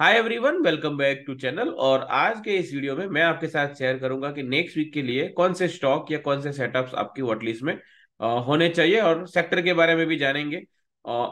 hi everyone welcome back to channel और आज के इस वीडियो में मैं आपके साथ शेयर करूंगा कि नेक्स्ट वीक के लिए कौन से स्टॉक या कौन से सेटअप्स आपकी वॉटलिस्ट में होने चाहिए और सेक्टर के बारे में भी जानेंगे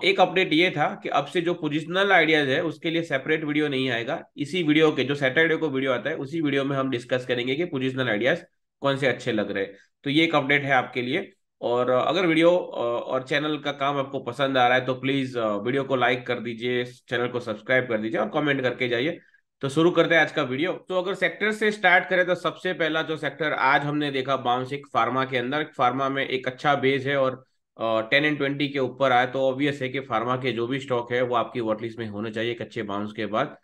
एक अपडेट ये था कि अब से जो पोजिशनल आइडियाज है उसके लिए सेपरेट वीडियो नहीं आएगा इसी वीडियो के जो सैटरडे को वीडियो आता है उसी वीडियो में हम डिस्कस करेंगे कि पोजिशनल आइडियाज कौन से अच्छे लग रहे हैं तो ये एक अपडेट है आपके लिए और अगर वीडियो और चैनल का काम आपको पसंद आ रहा है तो प्लीज वीडियो को लाइक कर दीजिए चैनल को सब्सक्राइब कर दीजिए और कमेंट करके जाइए तो शुरू करते हैं आज का वीडियो तो अगर सेक्टर से स्टार्ट करें तो सबसे पहला जो सेक्टर आज हमने देखा बाउंसिक फार्मा के अंदर फार्मा में एक अच्छा बेस है और टेन एंड ट्वेंटी के ऊपर आए तो ऑब्वियस है कि फार्मा के जो भी स्टॉक है वो आपकी वॉटलिस्ट में होने चाहिए एक अच्छे बाउंस के बाद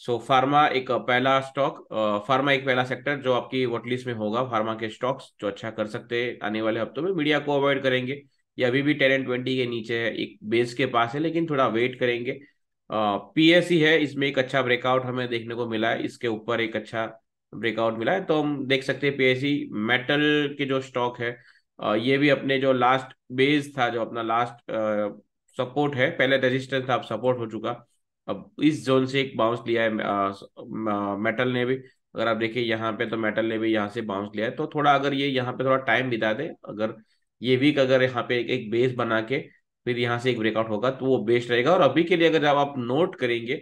सो फार्मा एक पहला स्टॉक फार्मा एक पहला सेक्टर जो आपकी वोटलिस्ट में होगा फार्मा के स्टॉक्स जो अच्छा कर सकते हैं आने वाले हफ्तों में मीडिया को अवॉइड करेंगे ये अभी भी टेन एंड ट्वेंटी के नीचे है एक बेस के पास है लेकिन थोड़ा वेट करेंगे पीएससी e है इसमें एक अच्छा ब्रेकआउट हमें देखने को मिला है इसके ऊपर एक अच्छा ब्रेकआउट मिला है तो हम देख सकते हैं सी मेटल e के जो स्टॉक है ये भी अपने जो लास्ट बेस था जो अपना लास्ट सपोर्ट है पहले रजिस्टेंस था अब सपोर्ट हो चुका अब इस जोन से एक बाउंस लिया है आ, मेटल ने भी अगर आप देखिए यहाँ पे तो मेटल ने भी यहाँ से बाउंस लिया है तो थोड़ा अगर ये यहाँ पे थोड़ा टाइम बिता दे अगर ये वीक अगर यहाँ पे एक, एक बेस बना के फिर यहाँ से एक ब्रेकआउट होगा तो वो बेस्ट रहेगा और अभी के लिए अगर जब आप नोट करेंगे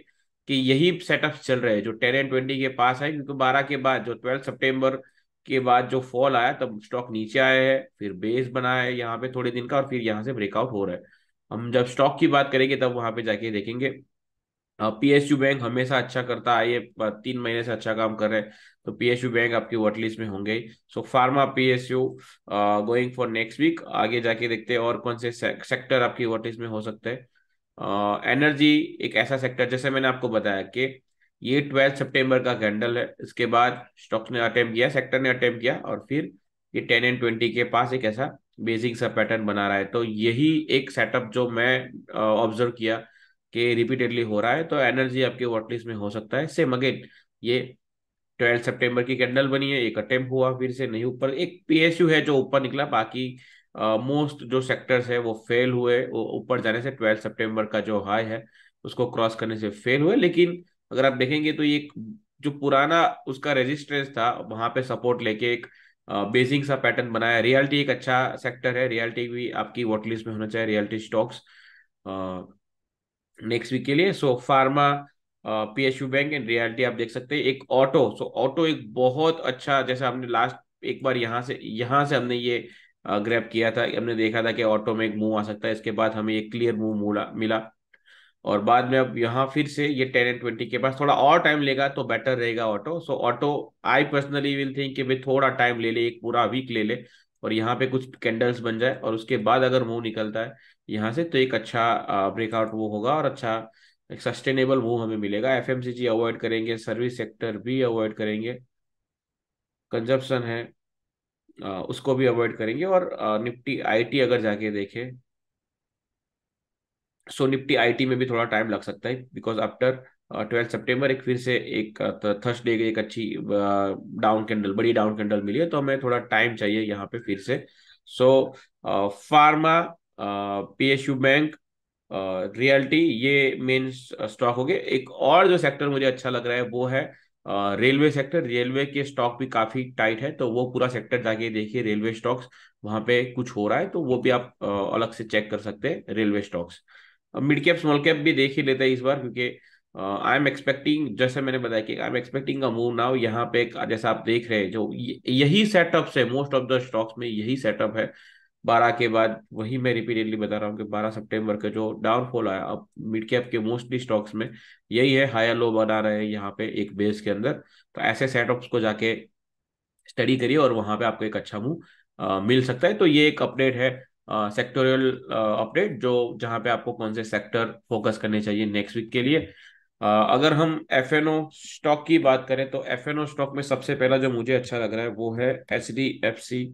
कि यही सेटअप चल रहे हैं जो टेन एंड ट्वेंटी के पास है क्योंकि बारह के बाद जो ट्वेल्थ सेप्टेम्बर के बाद जो फॉल आया तब स्टॉक नीचे आया है फिर बेस बना है यहाँ पे थोड़े दिन का और फिर यहाँ से ब्रेकआउट हो रहा है हम जब स्टॉक की बात करेंगे तब वहां पे जाके देखेंगे पीएसयू बैंक हमेशा अच्छा करता है ये तीन महीने से अच्छा काम कर रहे हैं तो पीएसयू बैंक आपकी वॉटलिस्ट में होंगे so pharma PSU going for next week आगे जाके देखते हैं और कौन से सेक्टर आपकी वॉटलिस्ट में हो सकते हैं एनर्जी एक ऐसा सेक्टर जैसे मैंने आपको बताया कि ये ट्वेल्थ सेप्टेम्बर का कैंडल है इसके बाद स्टॉक्स ने अटेम्प किया सेक्टर ने अटेम्प किया और फिर ये टेन एंड ट्वेंटी के पास एक ऐसा बेसिक सा पैटर्न बना रहा है तो यही एक सेटअप जो मैं ऑब्जर्व किया कि रिपीटेडली हो रहा है तो एनर्जी आपके वॉटलिस्ट में हो सकता है सेम अगेन ये ट्वेल्थ सेप्टेम्बर की कैंडल बनी है एक अटेम्प हुआ फिर से नहीं ऊपर एक पीएसयू है जो ऊपर निकला बाकी मोस्ट जो सेक्टर्स है वो फेल हुए ऊपर जाने से ट्वेल्थ सितंबर का जो हाई है उसको क्रॉस करने से फेल हुए लेकिन अगर आप देखेंगे तो ये जो पुराना उसका रेजिस्टेंस था वहां पे सपोर्ट लेके एक बेसिंग सा पैटर्न बनाया रियल्टी एक अच्छा सेक्टर है रियल्टी भी आपकी वॉटलिस्ट में होना चाहिए रियल्टी स्टॉक्स नेक्स्ट वीक के लिए so pharma PSU bank and reality आप देख सकते हैं एक ऑटो सो ऑटो एक बहुत अच्छा जैसे हमने लास्ट एक बार यहाँ से यहाँ से हमने ये ग्रैप uh, किया था हमने देखा था कि ऑटो में एक मूव आ सकता है इसके बाद हमें एक क्लियर मूव मिला और बाद में अब यहाँ फिर से ये टेन एंड ट्वेंटी के पास थोड़ा और टाइम लेगा तो बेटर रहेगा auto so auto I personally will think कि भाई थोड़ा टाइम ले ले एक पूरा वीक ले ले और यहाँ पे कुछ कैंडल्स बन जाए और उसके बाद अगर मूव निकलता है यहाँ से तो एक अच्छा ब्रेकआउट वो होगा और अच्छा एक सस्टेनेबल वो हमें मिलेगा एफ अवॉइड करेंगे सर्विस सेक्टर भी अवॉइड करेंगे कंजप्शन है उसको भी अवॉइड करेंगे और निफ्टी आईटी अगर जाके देखें सो निफ्टी आईटी में भी थोड़ा टाइम लग सकता है बिकॉज आफ्टर ट्वेल्थ सितंबर एक फिर से एक थर्स्ट डे एक अच्छी डाउन कैंडल बड़ी डाउन कैंडल मिली है तो हमें थोड़ा टाइम चाहिए यहाँ पे फिर से so so, pharma P S U bank realty ये मेन स्टॉक हो गए एक और जो सेक्टर मुझे अच्छा लग रहा है वो है रेलवे सेक्टर रेलवे के स्टॉक भी काफी टाइट है तो वो पूरा सेक्टर जाके देखिए रेलवे स्टॉक्स वहां पे कुछ हो रहा है तो वो भी आप अलग से चेक कर सकते हैं railway stocks mid cap small cap भी देख ही लेते हैं इस बार क्योंकि आई एम एक्सपेक्टिंग जैसे मैंने बताया कि I am expecting a move now यहाँ पे जैसा आप देख रहे हैं जो यही सेटअप है मोस्ट ऑफ द स्टॉक्स में यही सेटअप है बारह के बाद वही मैं रिपीटेडली बता रहा हूँ कि बारह सितंबर का जो डाउनफॉल आया अब मिड कैप के मोस्टली स्टॉक्स में यही है हायर लो बना रहे हैं यहाँ पे एक बेस के अंदर तो ऐसे सेटअप्स को जाके स्टडी करिए और वहां पे आपको एक अच्छा मुंह मिल सकता है तो ये एक अपडेट है सेक्टोरियल अपडेट जो जहाँ पे आपको कौन से सेक्टर फोकस करने चाहिए नेक्स्ट वीक के लिए आ, अगर हम एफ स्टॉक की बात करें तो एफ स्टॉक में सबसे पहला जो मुझे अच्छा लग रहा है वो है H D F C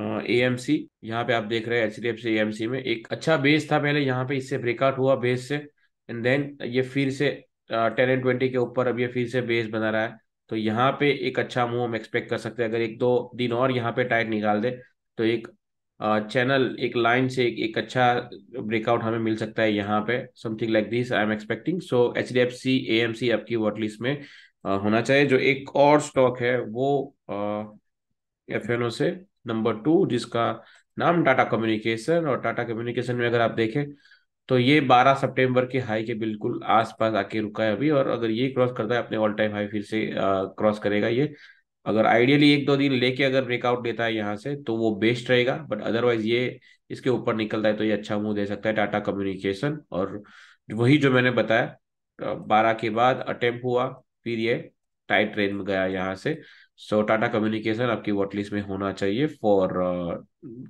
A M C यहाँ पे आप देख रहे हैं H D F C A M C में एक अच्छा बेस था पहले यहाँ पे इससे ब्रेकआउट हुआ बेस से एंड देन ये फिर से टेन एंड ट्वेंटी के ऊपर अब ये फिर से बेस बना रहा है तो यहाँ पे एक अच्छा मूव हम एक्सपेक्ट कर सकते हैं अगर एक दो दिन और यहाँ पे टाइट निकाल दे तो एक चैनल एक लाइन से एक, एक अच्छा ब्रेकआउट हमें मिल सकता है यहाँ पे something like this I am expecting so H D F C A M C आपकी वॉटलिस्ट में होना चाहिए जो एक और स्टॉक है वो एफ एन ओ से नंबर टू जिसका नाम टाटा कम्युनिकेशन और टाटा कम्युनिकेशन में अगर आप देखें तो ये 12 सितंबर के हाई के बिल्कुल आसपास आके रुका है अभी और अगर ये क्रॉस करता है अपने ऑल टाइम हाई फिर से क्रॉस करेगा ये अगर आइडियली एक दो दिन लेके अगर ब्रेकआउट देता है यहाँ से तो वो बेस्ट रहेगा बट अदरवाइज ये इसके ऊपर निकलता है तो ये अच्छा मुंह दे सकता है टाटा कम्युनिकेशन और वही जो मैंने बताया बारह के बाद अटेम्प हुआ फिर ये टाइट ट्रेन में गया यहाँ से सो टाटा कम्युनिकेशन आपकी वॉटलिस्ट में होना चाहिए फॉर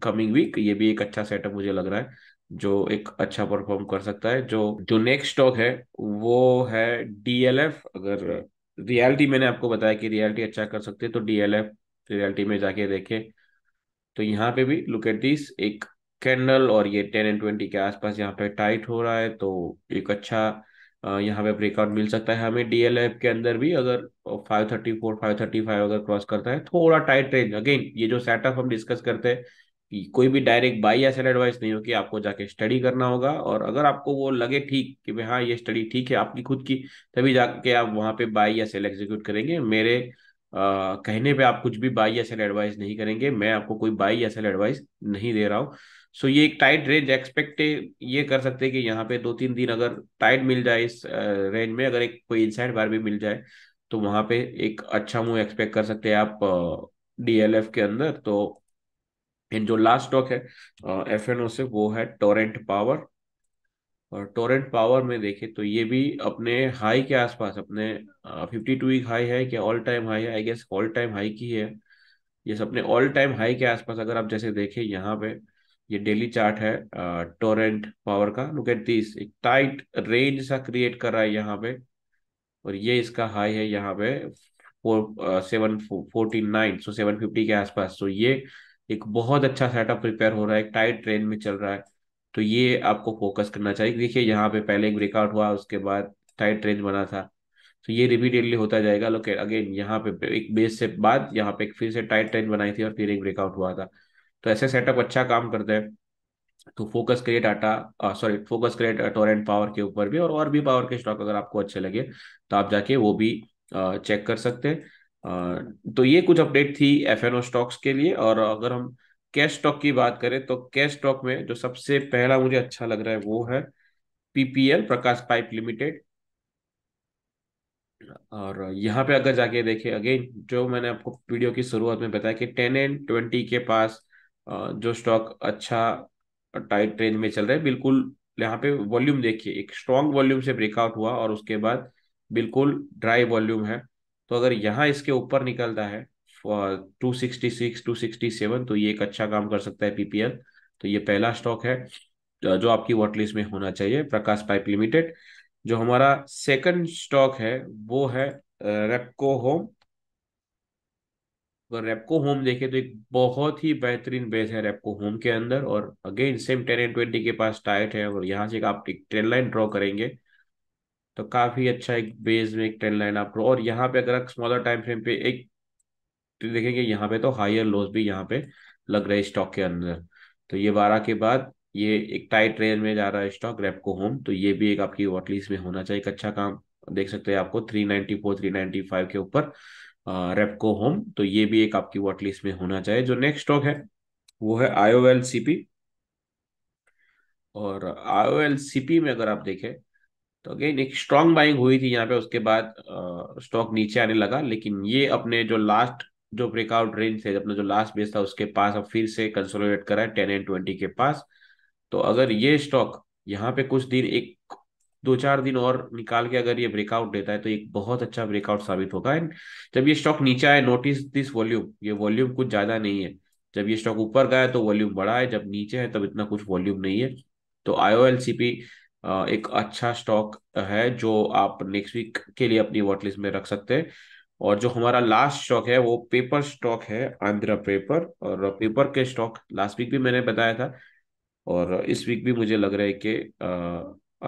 कमिंग वीक ये भी एक अच्छा सेटअप मुझे लग रहा है जो एक अच्छा परफॉर्म कर सकता है जो जो नेक्स्ट स्टॉक है वो है डीएलएफ अगर रियलिटी मैंने आपको बताया कि रियलिटी अच्छा कर सकते हैं तो डीएलएफ रियलिटी में जाके देखें तो यहाँ पे भी लुक एट दिस एक कैंडल और ये टेन एंड ट्वेंटी के आसपास यहाँ पे टाइट हो रहा है तो एक अच्छा यहाँ पे ब्रेकआउट मिल सकता है हमें डीएलएफ के अंदर भी अगर five thirty four five thirty five अगर क्रॉस करता है थोड़ा टाइट रेंज अगेन ये जो सेटअप हम डिस्कस करते हैं कोई भी डायरेक्ट बाई या सेल एडवाइस नहीं होगी आपको जाके स्टडी करना होगा और अगर आपको वो लगे ठीक कि भाई हाँ ये स्टडी ठीक है आपकी खुद की तभी जाके आप वहाँ पे बाई या सेल एग्जीक्यूट करेंगे मेरे आ, कहने पे आप कुछ भी बाई या सेल एडवाइस नहीं करेंगे मैं आपको कोई बाई या सेल एडवाइस नहीं दे रहा हूँ सो ये एक टाइट रेंज एक्सपेक्ट ये कर सकते हैं कि यहाँ पे दो तीन दिन अगर टाइट मिल जाए इस रेंज में अगर एक कोई इनसाइड बार भी मिल जाए तो वहां पे एक अच्छा मूव एक्सपेक्ट कर सकते हैं आप डीएलएफ के अंदर तो इन जो लास्ट स्टॉक है एफ एन ओ से वो है टोरेंट पावर और टोरेंट पावर में देखें तो ये भी अपने हाई के आसपास अपने फिफ्टी टू वीक हाई है कि ऑल टाइम हाई है I guess all time high की है ये अपने ऑल टाइम हाई के आसपास अगर आप जैसे देखें यहाँ पे ये डेली चार्ट है टोरेंट पावर का लुक एट दिस एक टाइट रेंज सा क्रिएट कर रहा है यहाँ पे और ये इसका हाई है यहाँ पे seven forty nine so seven fifty के आसपास तो ये एक बहुत अच्छा सेटअप प्रिपेयर हो रहा है टाइट ट्रेन में चल रहा है तो ये आपको फोकस करना चाहिए देखिए यहाँ पे पहले एक ब्रेकआउट हुआ उसके बाद टाइट रेंज बना था तो ये रिपीटेडली होता जाएगा लोके अगेन यहाँ पे एक बेस से बाद यहाँ पे फिर से टाइट ट्रेन बनाई थी और फिर एक ब्रेकआउट हुआ था तो ऐसे सेटअप अच्छा काम करते हैं तो फोकस क्रिएट आटा sorry focus create Torrent Power के ऊपर भी और और भी पावर के स्टॉक अगर आपको अच्छे लगे तो आप जाके वो भी आ, uh, चेक कर सकते हैं uh, तो ये कुछ अपडेट थी एफ स्टॉक्स के लिए और अगर हम कैश स्टॉक की बात करें तो कैश स्टॉक में जो सबसे पहला मुझे अच्छा लग रहा है वो है पीपीएल प्रकाश पाइप लिमिटेड और यहाँ पे अगर जाके देखें अगेन जो मैंने आपको वीडियो की शुरुआत में बताया कि टेन एंड ट्वेंटी के पास जो स्टॉक अच्छा टाइट रेंज में चल रहा है बिल्कुल यहाँ पे वॉल्यूम देखिए एक स्ट्रॉन्ग वॉल्यूम से ब्रेकआउट हुआ और उसके बाद बिल्कुल ड्राई वॉल्यूम है तो अगर यहाँ इसके ऊपर निकलता है two sixty six two sixty seven तो ये एक अच्छा काम कर सकता है पीपीएल तो ये पहला स्टॉक है जो आपकी वॉटलिस्ट में होना चाहिए प्रकाश पाइप लिमिटेड जो हमारा सेकंड स्टॉक है वो है रेपको होम अगर रेपको होम देखे तो एक बहुत ही बेहतरीन बेस है रेपको होम के अंदर और again same ten and twenty के पास टाइट है और यहाँ से आप एक ट्रेन लाइन ड्रॉ करेंगे तो काफी अच्छा एक बेस में एक ट्रेन लाइन आप ड्रॉ और यहाँ पे अगर आप स्मॉलर टाइम फ्रेम पे एक तो देखेंगे यहाँ पे तो हायर लॉस भी यहाँ पे लग रहा है स्टॉक के अंदर तो ये बारह के बाद ये एक टाइट रेंज में जा रहा है स्टॉक रेपको होम तो ये भी एक आपकी वॉटलिस्ट में होना चाहिए एक अच्छा काम देख सकते हैं आपको three ninety four three ninety five के ऊपर रेपको होम तो ये भी एक आपकी वॉट लिस्ट में होना चाहिए जो नेक्स्ट स्टॉक है वो है आईओएल सीपी और आईओएल सीपी में अगर आप देखें तो अगेन एक स्ट्रांग बाइंग हुई थी यहाँ पे उसके बाद स्टॉक नीचे आने लगा लेकिन ये अपने जो लास्ट जो ब्रेकआउट रेंज थे अपना जो लास्ट बेस था उसके पास अब फिर से कंसोलिडेट करा है टेन एंड ट्वेंटी के पास तो अगर ये स्टॉक यहाँ पे कुछ दिन एक दो चार दिन और निकाल के अगर ये ब्रेकआउट देता है तो एक बहुत अच्छा ब्रेकआउट साबित होगा एंड जब ये स्टॉक नीचे आए नोटिस दिस वॉल्यूम ये वॉल्यूम कुछ ज्यादा नहीं है जब ये स्टॉक ऊपर गया तो वॉल्यूम बड़ा है जब नीचे है तब इतना कुछ वॉल्यूम नहीं है तो आईओएलसीपी एक अच्छा स्टॉक है जो आप नेक्स्ट वीक के लिए अपनी वॉटलिस्ट में रख सकते हैं और जो हमारा लास्ट स्टॉक है वो पेपर स्टॉक है आंध्रा पेपर और पेपर के स्टॉक लास्ट वीक भी मैंने बताया था और इस वीक भी मुझे लग रहा है कि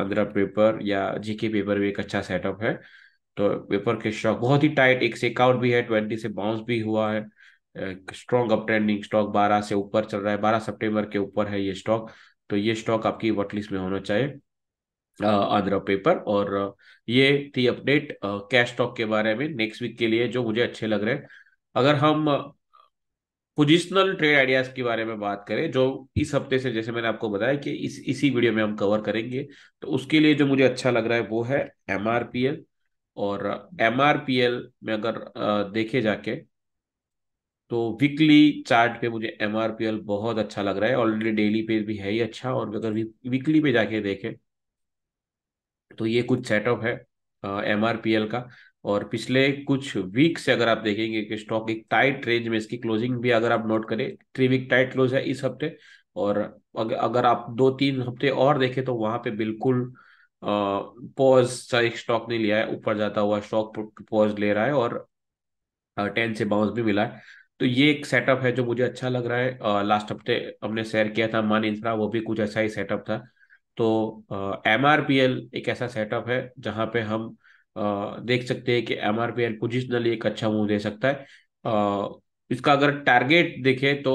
आंध्रा पेपर या जीके पेपर भी एक अच्छा सेटअप है तो पेपर के स्टॉक बहुत ही टाइट एक से सेकआउट भी है ट्वेंटी से बाउंस भी हुआ है स्ट्रॉन्ग अप ट्रेंडिंग स्टॉक बारह से ऊपर चल रहा है बारह सेप्टेम्बर के ऊपर है ये स्टॉक तो ये स्टॉक आपकी वॉटलिस्ट में होना चाहिए आंध्र पेपर और ये थी अपडेट कैश स्टॉक के बारे में नेक्स्ट वीक के लिए जो मुझे अच्छे लग रहे हैं अगर हम पोजिशनल ट्रेड आइडियाज के बारे में बात करें जो इस हफ्ते से जैसे मैंने आपको बताया कि इस इसी वीडियो में हम कवर करेंगे तो उसके लिए जो मुझे अच्छा लग रहा है वो है एम और एम में अगर देखे जाके तो वीकली चार्ट पे मुझे एम बहुत अच्छा लग रहा है ऑलरेडी डेली पे भी है ही अच्छा और अगर वीकली पे जाके देखें तो ये कुछ सेटअप है एम का और पिछले कुछ वीक से अगर आप देखेंगे कि स्टॉक एक टाइट रेंज में इसकी क्लोजिंग भी अगर आप नोट करें थ्री वीक टाइट क्लोज है इस हफ्ते और अगर आप दो तीन हफ्ते और देखें तो वहां पे बिल्कुल पॉज सा एक स्टॉक नहीं लिया है ऊपर जाता हुआ स्टॉक पॉज ले रहा है और टेन से बाउंस भी मिला है तो ये एक सेटअप है जो मुझे अच्छा लग रहा है लास्ट हफ्ते हमने शेयर किया था मान इंफ्रा वो भी कुछ ऐसा ही सेटअप था तो एम आर पी एल एक ऐसा सेटअप है जहाँ पे हम देख सकते हैं कि M R P L positionally एक अच्छा मूव दे सकता है इसका अगर टारगेट देखे तो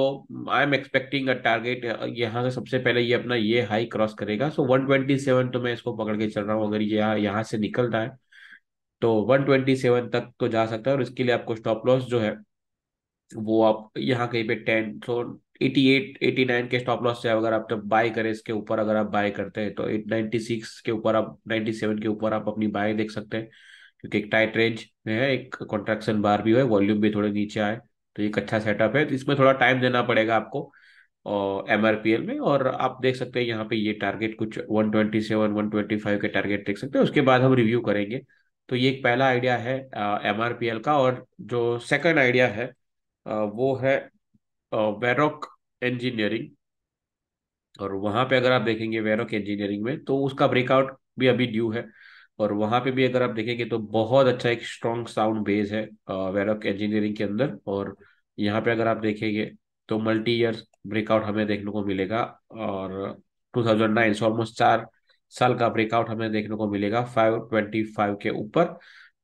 I am expecting a target यहाँ से सबसे पहले ये अपना ये हाई क्रॉस करेगा सो वन ट्वेंटी सेवन तो मैं इसको पकड़ के चल रहा हूँ अगर ये यह, यहाँ से निकलता है तो वन ट्वेंटी सेवन तक तो जा सकता है और इसके लिए आपको स्टॉप लॉस जो है वो आप यहाँ कहीं पे ten so eighty eight eighty nine के स्टॉप लॉस से अगर आप जब बाय करें इसके ऊपर अगर आप बाय करते हैं तो एट सिक्स के ऊपर आप सेवन के ऊपर आप अपनी बाय देख सकते हैं क्योंकि एक टाइट रेंज में है एक कॉन्ट्रैक्शन बार भी है वॉल्यूम भी थोड़े नीचे आए तो एक अच्छा सेटअप है तो इसमें थोड़ा टाइम देना पड़ेगा आपको और एम में और आप देख सकते हैं यहाँ पे ये टारगेट कुछ one one twenty seven twenty five के टारगेट देख सकते हैं उसके बाद हम रिव्यू करेंगे तो ये एक पहला आइडिया है एम का और जो सेकंड आइडिया है आ, वो है वेरोक इंजीनियरिंग और वहां पे अगर आप देखेंगे वेरोक इंजीनियरिंग में तो उसका ब्रेकआउट भी अभी ड्यू है और वहां पे भी अगर आप देखेंगे तो बहुत अच्छा एक स्ट्रॉन्ग साउंड बेस है वेरोक इंजीनियरिंग के अंदर और यहाँ पे अगर आप देखेंगे तो मल्टी ईयर ब्रेकआउट हमें देखने को मिलेगा और थाउजेंड नाइन ऑलमोस्ट चार साल का ब्रेकआउट हमें देखने को मिलेगा फाइव के ऊपर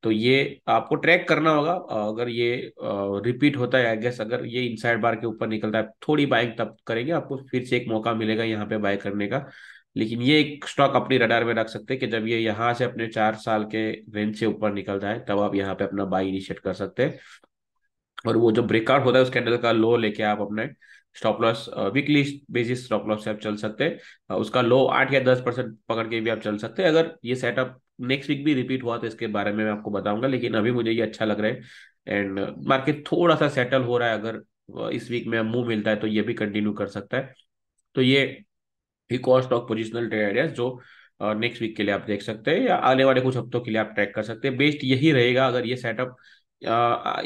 तो ये आपको ट्रैक करना होगा अगर ये रिपीट होता है आई गेस अगर ये इनसाइड बार के ऊपर निकलता है थोड़ी बाइंग तब करेंगे आपको फिर से एक मौका मिलेगा यहाँ पे बाय करने का लेकिन ये एक स्टॉक अपनी रडार में रख सकते हैं कि जब ये यहाँ से अपने चार साल के रेंज से ऊपर निकलता है तब आप यहाँ पे अपना बाई इनिशिएट कर सकते हैं और वो जो ब्रेकआउट होता है उस कैंडल का लो लेके आप अपने stop loss weekly basis stop loss से आप चल सकते हैं उसका लो आठ या दस परसेंट पकड़ के भी आप चल सकते हैं अगर ये सेटअप नेक्स्ट वीक भी रिपीट हुआ तो इसके बारे में मैं आपको बताऊंगा लेकिन अभी मुझे ये अच्छा लग रहा है एंड मार्केट थोड़ा सा सेटल हो रहा है अगर इस वीक में मूव मिलता है तो ये भी कंटिन्यू कर सकता है तो ये एक और स्टॉक पोजिशनल ट्रेड आइडियाज जो नेक्स्ट वीक के लिए आप देख सकते हैं या आने वाले कुछ हफ्तों के लिए आप ट्रैक कर सकते हैं बेस्ट यही रहेगा अगर ये सेटअप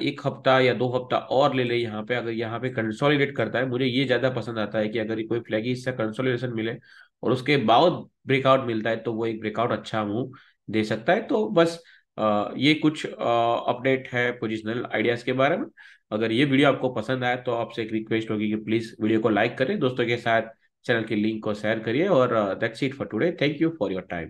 एक हफ्ता या दो हफ्ता और ले ले यहाँ पे अगर यहाँ पे कंसोलिडेट करता है मुझे ये ज्यादा पसंद आता है कि अगर कोई फ्लैगी इससे कंसोलिडेशन मिले और उसके बाद ब्रेकआउट मिलता है तो वो एक ब्रेकआउट अच्छा मूव दे सकता है तो बस ये कुछ अपडेट है पोजिशनल आइडियाज के बारे में अगर ये वीडियो आपको पसंद आए तो आपसे एक रिक्वेस्ट होगी कि प्लीज वीडियो को लाइक करें दोस्तों के साथ चैनल के लिंक को शेयर करिए और that's it for today thank you for your time